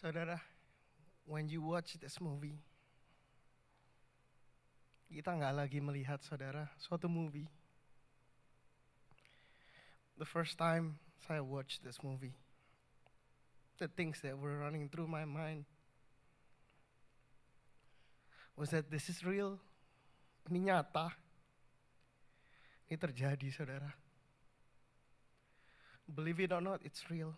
Saudara, when you watch this movie, kita nggak lagi melihat saudara suatu movie. The first time saya watch this movie, the things that were running through my mind was that this is real. Ini nyata. Ini terjadi, saudara. Believe it or not, it's real.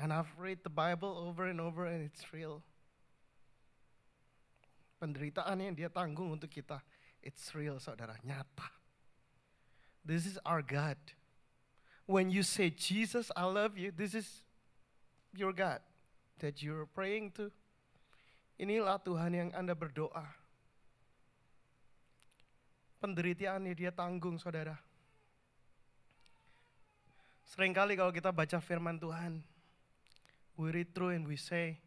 And I've read the Bible over and over and it's real. Penderitaan yang dia tanggung untuk kita, it's real saudara, nyata. This is our God. When you say, Jesus, I love you, this is your God that you're praying to. Inilah Tuhan yang Anda berdoa. Penderitaan yang dia tanggung saudara. Seringkali kalau kita baca firman Tuhan, we read through and we say,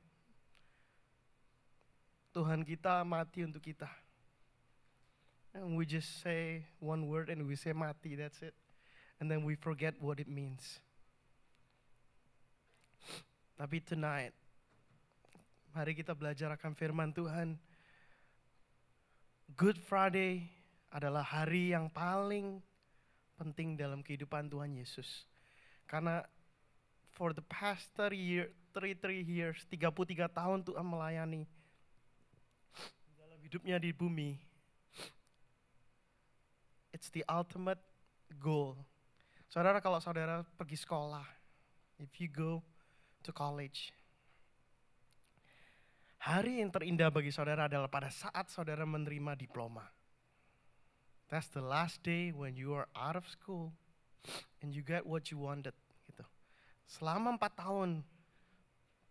Tuhan kita mati untuk kita. And we just say one word and we say mati, that's it. And then we forget what it means. Tapi tonight, mari kita belajar akan firman Tuhan. Good Friday adalah hari yang paling penting dalam kehidupan Tuhan Yesus. Karena for the past 30 years. 33 years, 33 tahun Tuhan ah, melayani dalam hidupnya di bumi. It's the ultimate goal. Saudara kalau saudara pergi sekolah, if you go to college, hari yang terindah bagi saudara adalah pada saat saudara menerima diploma. That's the last day when you are out of school and you get what you wanted. Gitu. Selama empat tahun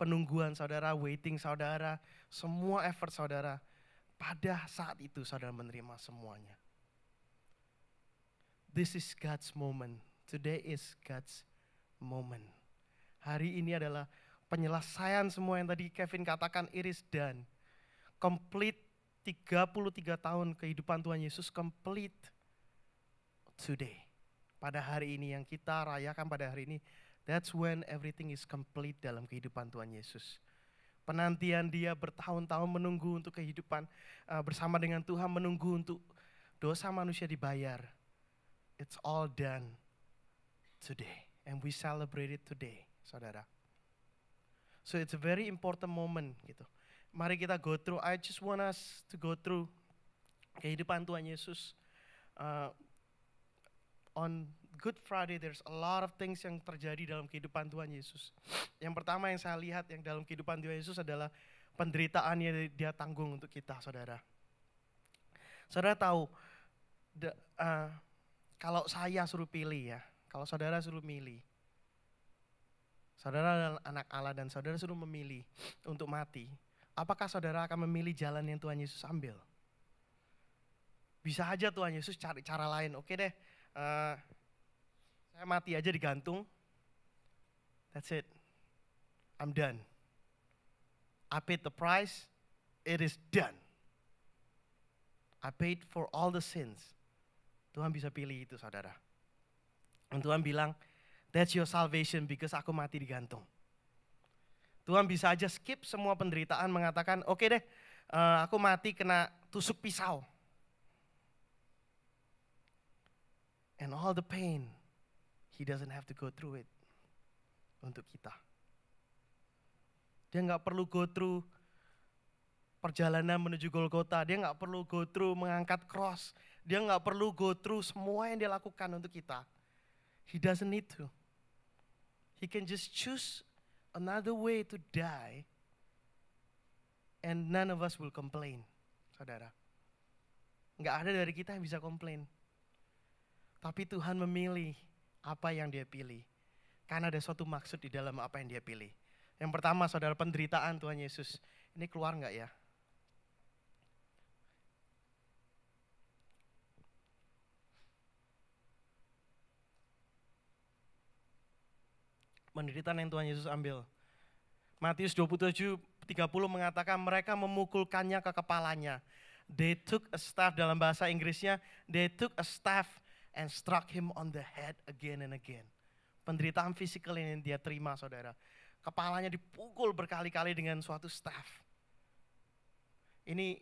penungguan saudara, waiting saudara, semua effort saudara. Pada saat itu saudara menerima semuanya. This is God's moment. Today is God's moment. Hari ini adalah penyelesaian semua yang tadi Kevin katakan iris done. complete 33 tahun kehidupan Tuhan Yesus complete today. Pada hari ini yang kita rayakan pada hari ini That's when everything is complete dalam kehidupan Tuhan Yesus. Penantian dia bertahun-tahun menunggu untuk kehidupan uh, bersama dengan Tuhan, menunggu untuk dosa manusia dibayar. It's all done today and we celebrate it today, saudara. So it's a very important moment gitu. Mari kita go through. I just want us to go through kehidupan Tuhan Yesus uh, on Good Friday there's a lot of things yang terjadi dalam kehidupan Tuhan Yesus. Yang pertama yang saya lihat yang dalam kehidupan Tuhan Yesus adalah penderitaan yang dia tanggung untuk kita, saudara. Saudara tahu, the, uh, eh, kalau saya suruh pilih ya, kalau saudara suruh milih, saudara adalah anak Allah dan saudara suruh memilih untuk mati, apakah saudara akan memilih jalan yang Tuhan Yesus ambil? Bisa aja Tuhan Yesus cari cara lain, oke deh, uh, saya mati aja digantung. That's it. I'm done. I paid the price. It is done. I paid for all the sins. Tuhan bisa pilih itu saudara. Dan Tuhan bilang, that's your salvation because aku mati digantung. Tuhan bisa aja skip semua penderitaan mengatakan, oke okay deh, eh, aku mati kena tusuk pisau. And all the pain He doesn't have to go through it untuk kita. Dia nggak perlu go through perjalanan menuju Golgota. Dia nggak perlu go through mengangkat cross. Dia nggak perlu go through semua yang dia lakukan untuk kita. He doesn't need to. He can just choose another way to die and none of us will complain, saudara. Nggak ada dari kita yang bisa komplain. Tapi Tuhan memilih apa yang dia pilih. Karena ada suatu maksud di dalam apa yang dia pilih. Yang pertama saudara penderitaan Tuhan Yesus. Ini keluar nggak ya? Penderitaan yang Tuhan Yesus ambil. Matius 27, 30 mengatakan mereka memukulkannya ke kepalanya. They took a staff dalam bahasa Inggrisnya, they took a staff and struck him on the head again and again. Penderitaan fisikal ini dia terima saudara. Kepalanya dipukul berkali-kali dengan suatu staff. Ini,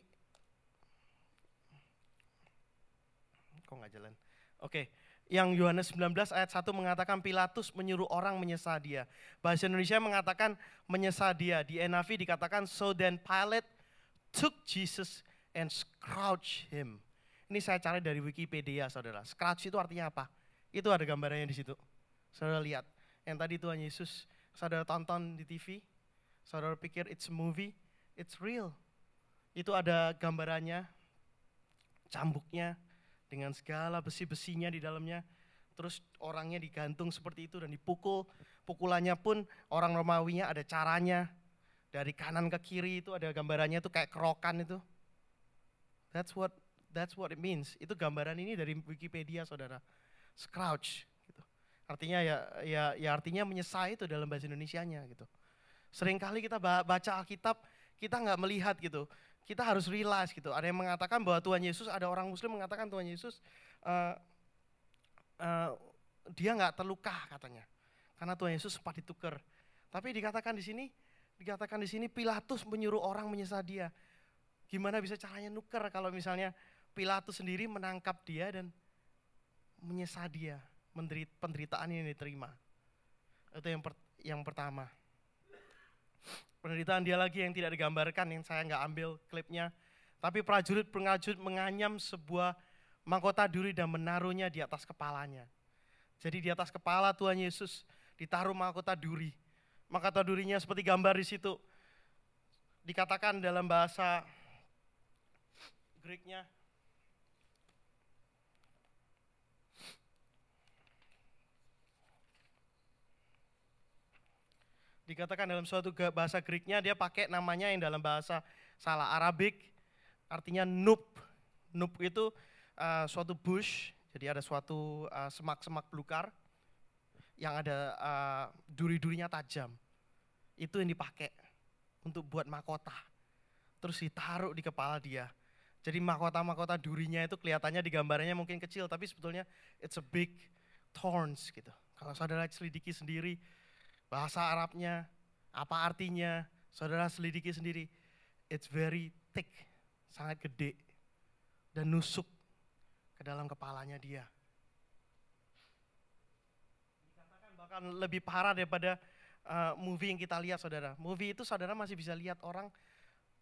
kok nggak jalan? Oke, okay. yang Yohanes 19 ayat 1 mengatakan Pilatus menyuruh orang menyesa dia. Bahasa Indonesia mengatakan menyesa dia. Di NAV dikatakan, so then Pilate took Jesus and scrouched him ini saya cari dari Wikipedia saudara. Scratch itu artinya apa? Itu ada gambarnya di situ. Saudara lihat. Yang tadi Tuhan Yesus saudara tonton di TV. Saudara pikir it's a movie. It's real. Itu ada gambarannya. Cambuknya. Dengan segala besi-besinya di dalamnya. Terus orangnya digantung seperti itu dan dipukul. Pukulannya pun orang Romawinya ada caranya dari kanan ke kiri itu ada gambarannya itu kayak kerokan itu. That's what That's what it means. Itu gambaran ini dari Wikipedia, saudara. Scrouch. Gitu. Artinya ya, ya, ya artinya menyesai itu dalam bahasa Indonesianya gitu. Seringkali kita baca Alkitab, kita nggak melihat gitu. Kita harus realize gitu. Ada yang mengatakan bahwa Tuhan Yesus, ada orang Muslim mengatakan Tuhan Yesus uh, uh, dia nggak terluka katanya, karena Tuhan Yesus sempat ditukar. Tapi dikatakan di sini, dikatakan di sini Pilatus menyuruh orang menyesal dia. Gimana bisa caranya nuker kalau misalnya Pilatus sendiri menangkap dia dan menyesa dia, menderit penderitaan yang diterima. Itu yang per, yang pertama. Penderitaan dia lagi yang tidak digambarkan, yang saya nggak ambil klipnya. Tapi prajurit prajurit menganyam sebuah mangkota duri dan menaruhnya di atas kepalanya. Jadi di atas kepala Tuhan Yesus ditaruh mangkota duri. Mahkota durinya seperti gambar di situ. Dikatakan dalam bahasa Greeknya dikatakan dalam suatu bahasa Greeknya dia pakai namanya yang dalam bahasa salah Arabik artinya noob noob itu uh, suatu bush, jadi ada suatu semak eh, semak-semak belukar yang ada uh, duri-durinya tajam. Itu yang dipakai untuk buat mahkota. Terus ditaruh di kepala dia. Jadi mahkota-mahkota durinya itu kelihatannya di gambarnya mungkin kecil, tapi sebetulnya it's a big thorns gitu. Kalau saudara selidiki sendiri, bahasa Arabnya, apa artinya, saudara selidiki sendiri. It's very thick, sangat gede dan nusuk ke dalam kepalanya dia. Dikatakan bahkan lebih parah daripada uh, movie yang kita lihat saudara. Movie itu saudara masih bisa lihat orang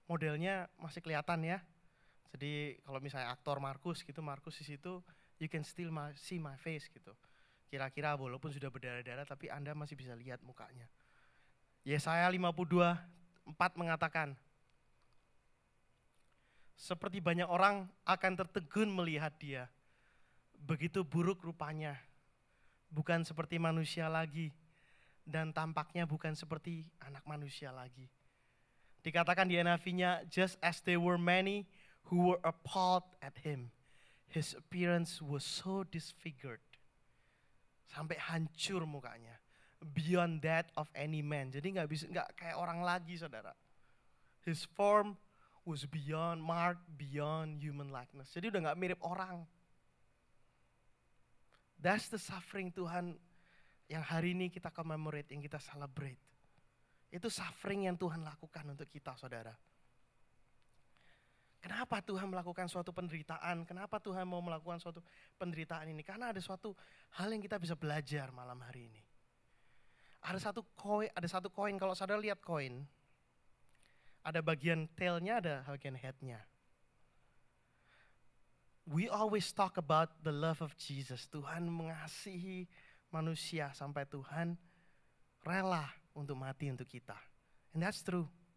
modelnya masih kelihatan ya. Jadi kalau misalnya aktor Markus gitu, Markus di situ you can still see my face gitu. Kira-kira walaupun sudah berdarah-darah tapi Anda masih bisa lihat mukanya. Yesaya 52 4 mengatakan, seperti banyak orang akan tertegun melihat dia. Begitu buruk rupanya, bukan seperti manusia lagi, dan tampaknya bukan seperti anak manusia lagi. Dikatakan di NIV-nya, just as there were many who were appalled at him, his appearance was so disfigured sampai hancur mukanya. Beyond that of any man. Jadi nggak bisa nggak kayak orang lagi saudara. His form was beyond mark, beyond human likeness. Jadi udah nggak mirip orang. That's the suffering Tuhan yang hari ini kita commemorate, yang kita celebrate. Itu suffering yang Tuhan lakukan untuk kita saudara. Kenapa Tuhan melakukan suatu penderitaan? Kenapa Tuhan mau melakukan suatu penderitaan ini? Karena ada suatu hal yang kita bisa belajar malam hari ini. Ada satu koin, ada satu koin. Kalau saudara lihat koin, ada bagian tailnya, ada bagian headnya. We always talk about the love of Jesus. Tuhan mengasihi manusia sampai Tuhan rela untuk mati untuk kita. And that's true.